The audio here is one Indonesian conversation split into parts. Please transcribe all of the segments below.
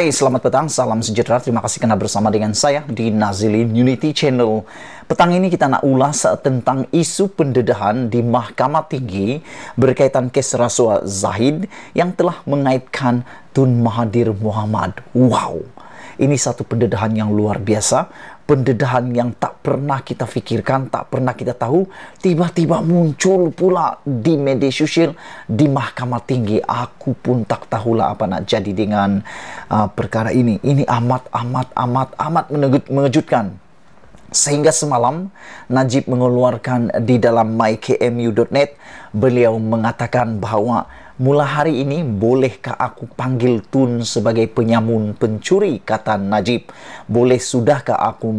Hai, selamat petang, salam sejahtera. Terima kasih karena bersama dengan saya di Nazilin Unity Channel. Petang ini kita nak ulas tentang isu pendedahan di Mahkamah Tinggi berkaitan kes rasuah Zahid yang telah mengaitkan Tun Mahathir Muhammad. Wow, ini satu pendedahan yang luar biasa pendedahan yang tak pernah kita fikirkan, tak pernah kita tahu, tiba-tiba muncul pula di media sosial, di mahkamah tinggi. Aku pun tak tahulah apa nak jadi dengan uh, perkara ini. Ini amat, amat, amat, amat mengejutkan. Sehingga semalam Najib mengeluarkan di dalam mykmu.net beliau mengatakan bahawa Mula hari ini, bolehkah aku panggil Tun sebagai penyamun pencuri? Kata Najib. Boleh sudahkah aku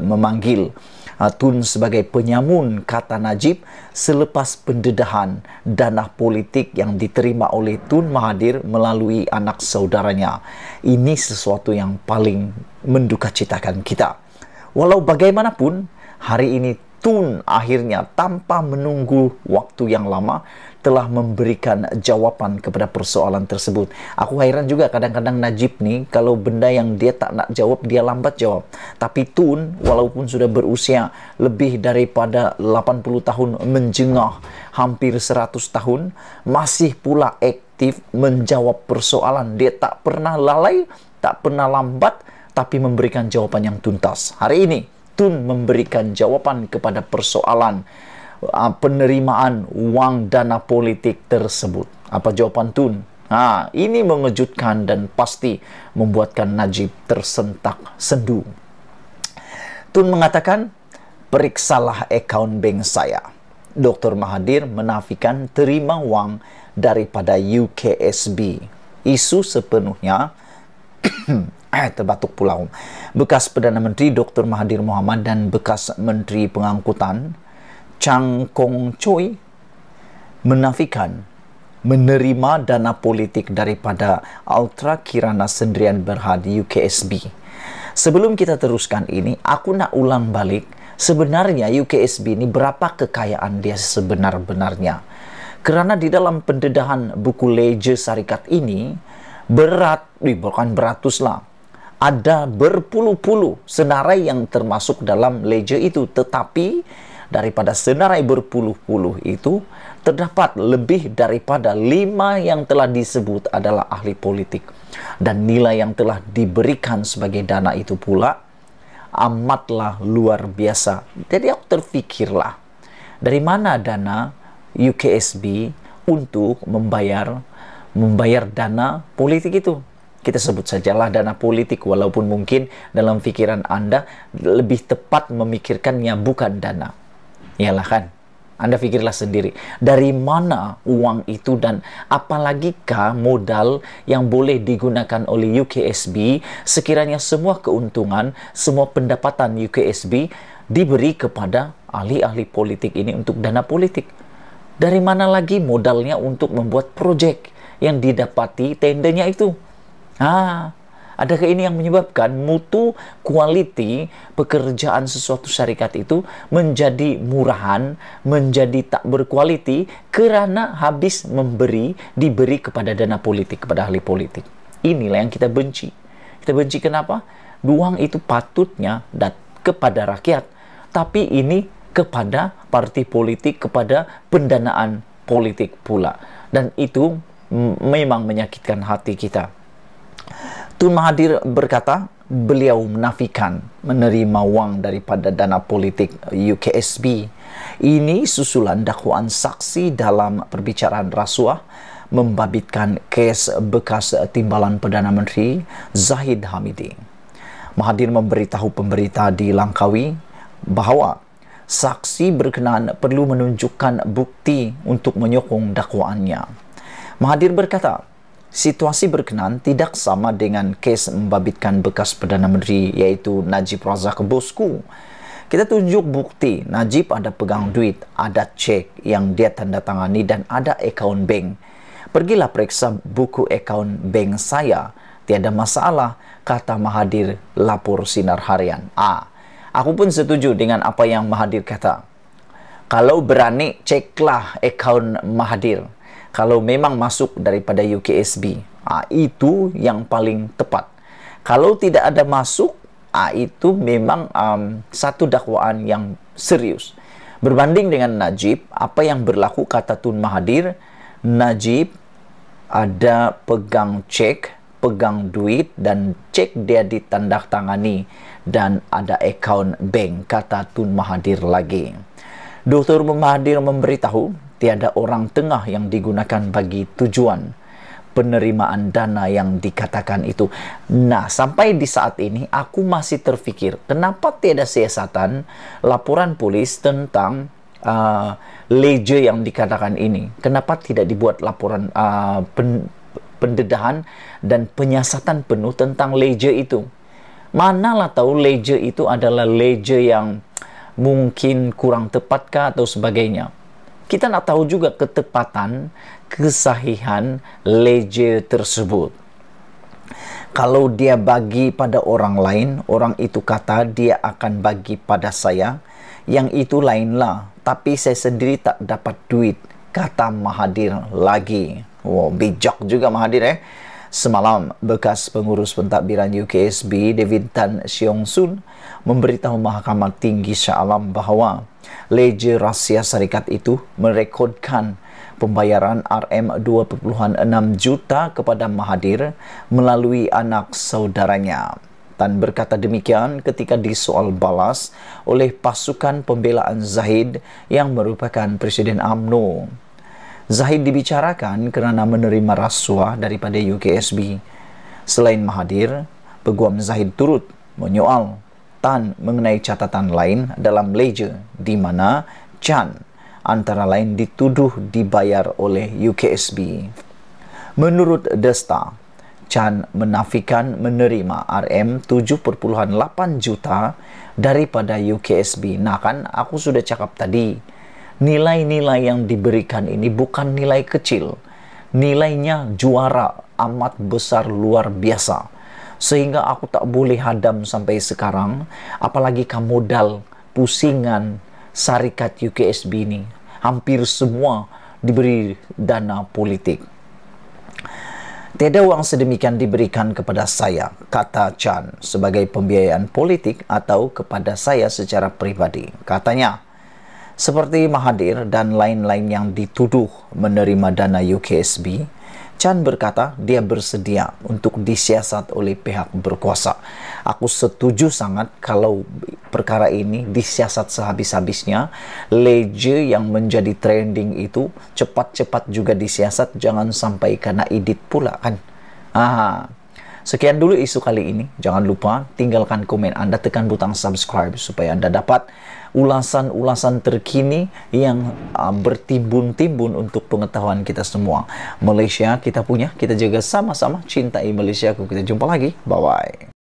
memanggil uh, Tun sebagai penyamun? Kata Najib. Selepas pendedahan dana politik yang diterima oleh Tun Mahathir melalui anak saudaranya. Ini sesuatu yang paling mendukacitakan kita. Walau bagaimanapun, hari ini Tun akhirnya tanpa menunggu waktu yang lama telah memberikan jawaban kepada persoalan tersebut. Aku heran juga kadang-kadang Najib nih kalau benda yang dia tak nak jawab dia lambat jawab. Tapi Tun walaupun sudah berusia lebih daripada 80 tahun menjengah hampir 100 tahun masih pula aktif menjawab persoalan. Dia tak pernah lalai, tak pernah lambat tapi memberikan jawaban yang tuntas. Hari ini Tun memberikan jawaban kepada persoalan Ah, penerimaan uang dana politik tersebut? Apa jawaban Tun? Nah, ini mengejutkan dan pasti membuatkan Najib tersentak sendu. Tun mengatakan, periksalah akaun bank saya. Dr. Mahathir menafikan terima uang daripada UKSB. Isu sepenuhnya eh, terbatuk pulau. Bekas Perdana Menteri Dr. Mahathir Mohamad dan bekas Menteri Pengangkutan Chang Kong Choi menafikan menerima dana politik daripada Ultra Kirana Sendrian Berhadi UKSB. Sebelum kita teruskan ini, aku nak ulang balik sebenarnya UKSB ini berapa kekayaan dia sebenar-benarnya. Karena di dalam pendedahan buku Ledger Sarikat ini, berat, bukan beratus lah, ada berpuluh-puluh senarai yang termasuk dalam Ledger itu. Tetapi daripada senarai berpuluh-puluh itu terdapat lebih daripada lima yang telah disebut adalah ahli politik dan nilai yang telah diberikan sebagai dana itu pula amatlah luar biasa. Jadi aku terfikirlah dari mana dana UKSB untuk membayar membayar dana politik itu kita sebut sajalah dana politik walaupun mungkin dalam pikiran Anda lebih tepat memikirkannya bukan dana. Iyalah kan. Anda pikirlah sendiri, dari mana uang itu dan apalagikah modal yang boleh digunakan oleh UKSB sekiranya semua keuntungan, semua pendapatan UKSB diberi kepada ahli-ahli politik ini untuk dana politik. Dari mana lagi modalnya untuk membuat proyek yang didapati tendanya itu? Ah, Adakah ini yang menyebabkan mutu quality pekerjaan sesuatu syarikat itu menjadi murahan, menjadi tak berkualiti karena habis memberi, diberi kepada dana politik, kepada ahli politik. Inilah yang kita benci. Kita benci kenapa? Duang itu patutnya dat kepada rakyat, tapi ini kepada partai politik, kepada pendanaan politik pula. Dan itu memang menyakitkan hati kita. Tun Mahathir berkata beliau menafikan menerima wang daripada dana politik UKSB. Ini susulan dakwaan saksi dalam perbicaraan rasuah membabitkan kes bekas timbalan Perdana Menteri Zahid Hamidi. Mahathir memberitahu pemberita di Langkawi bahawa saksi berkenaan perlu menunjukkan bukti untuk menyokong dakwaannya. Mahathir berkata, situasi berkenan tidak sama dengan kes membabitkan bekas Perdana Menteri yaitu Najib Razak bosku. Kita tunjuk bukti Najib ada pegang duit, ada cek yang dia tanda tangani dan ada account bank. Pergilah periksa buku account bank saya. Tiada masalah, kata Mahadir lapor sinar harian. A. Aku pun setuju dengan apa yang Mahadir kata. Kalau berani, ceklah account Mahadir kalau memang masuk daripada UKSB. Nah, itu yang paling tepat. Kalau tidak ada masuk, nah, itu memang um, satu dakwaan yang serius. Berbanding dengan Najib, apa yang berlaku kata Tun Mahathir, Najib ada pegang cek, pegang duit, dan cek dia ditandatangani dan ada account bank, kata Tun Mahathir lagi. Dr. Mahathir memberitahu tiada orang tengah yang digunakan bagi tujuan penerimaan dana yang dikatakan itu. Nah, sampai di saat ini aku masih terfikir kenapa tiada siasatan laporan polis tentang uh, leja yang dikatakan ini. Kenapa tidak dibuat laporan uh, pen, pendedahan dan penyiasatan penuh tentang leja itu? Manalah tahu leja itu adalah leja yang mungkin kurang tepatkah atau sebagainya kita nak tahu juga ketepatan kesahihan lejer tersebut. Kalau dia bagi pada orang lain, orang itu kata dia akan bagi pada saya, yang itu lainlah. Tapi saya sendiri tak dapat duit, kata Mahadir lagi. Wow, bijak juga Mahadir. eh. Semalam, bekas pengurus pentadbiran UKSB, David Tan Siong Sun, memberitahu Mahkamah Tinggi Syah Alam bahawa Ledger Rahsia Syarikat itu merekodkan pembayaran RM2.6 juta kepada Mahathir melalui anak saudaranya. Tan berkata demikian ketika disoal balas oleh pasukan pembelaan Zahid yang merupakan Presiden AMNO. Zahid dibicarakan kerana menerima rasuah daripada UKSB. Selain Mahathir, peguam Zahid turut menyoal catatan mengenai catatan lain dalam ledger di mana Chan antara lain dituduh dibayar oleh UKSB. Menurut Desta, Chan menafikan menerima RM 7.8 juta daripada UKSB. Nah kan aku sudah cakap tadi, nilai-nilai yang diberikan ini bukan nilai kecil. Nilainya juara amat besar luar biasa. sehingga aku tak boleh hadam sampai sekarang, apalagi kamu kamodal, pusingan, syarikat UKSB ini. Hampir semua diberi dana politik. Tidak uang sedemikian diberikan kepada saya, kata Chan, sebagai pembiayaan politik atau kepada saya secara pribadi. Katanya, seperti Mahathir dan lain-lain yang dituduh menerima dana UKSB, Chan berkata dia bersedia untuk disiasat oleh pihak berkuasa. Aku setuju sangat kalau perkara ini disiasat sehabis-habisnya. Leje yang menjadi trending itu cepat-cepat juga disiasat jangan sampai karena edit pula kan. Aha. Sekian dulu isu kali ini. Jangan lupa tinggalkan komen Anda, tekan butang subscribe supaya Anda dapat ulasan-ulasan terkini yang uh, bertimbun-timbun untuk pengetahuan kita semua. Malaysia kita punya, kita jaga sama-sama. Cintai Malaysia. Kita jumpa lagi. Bye-bye.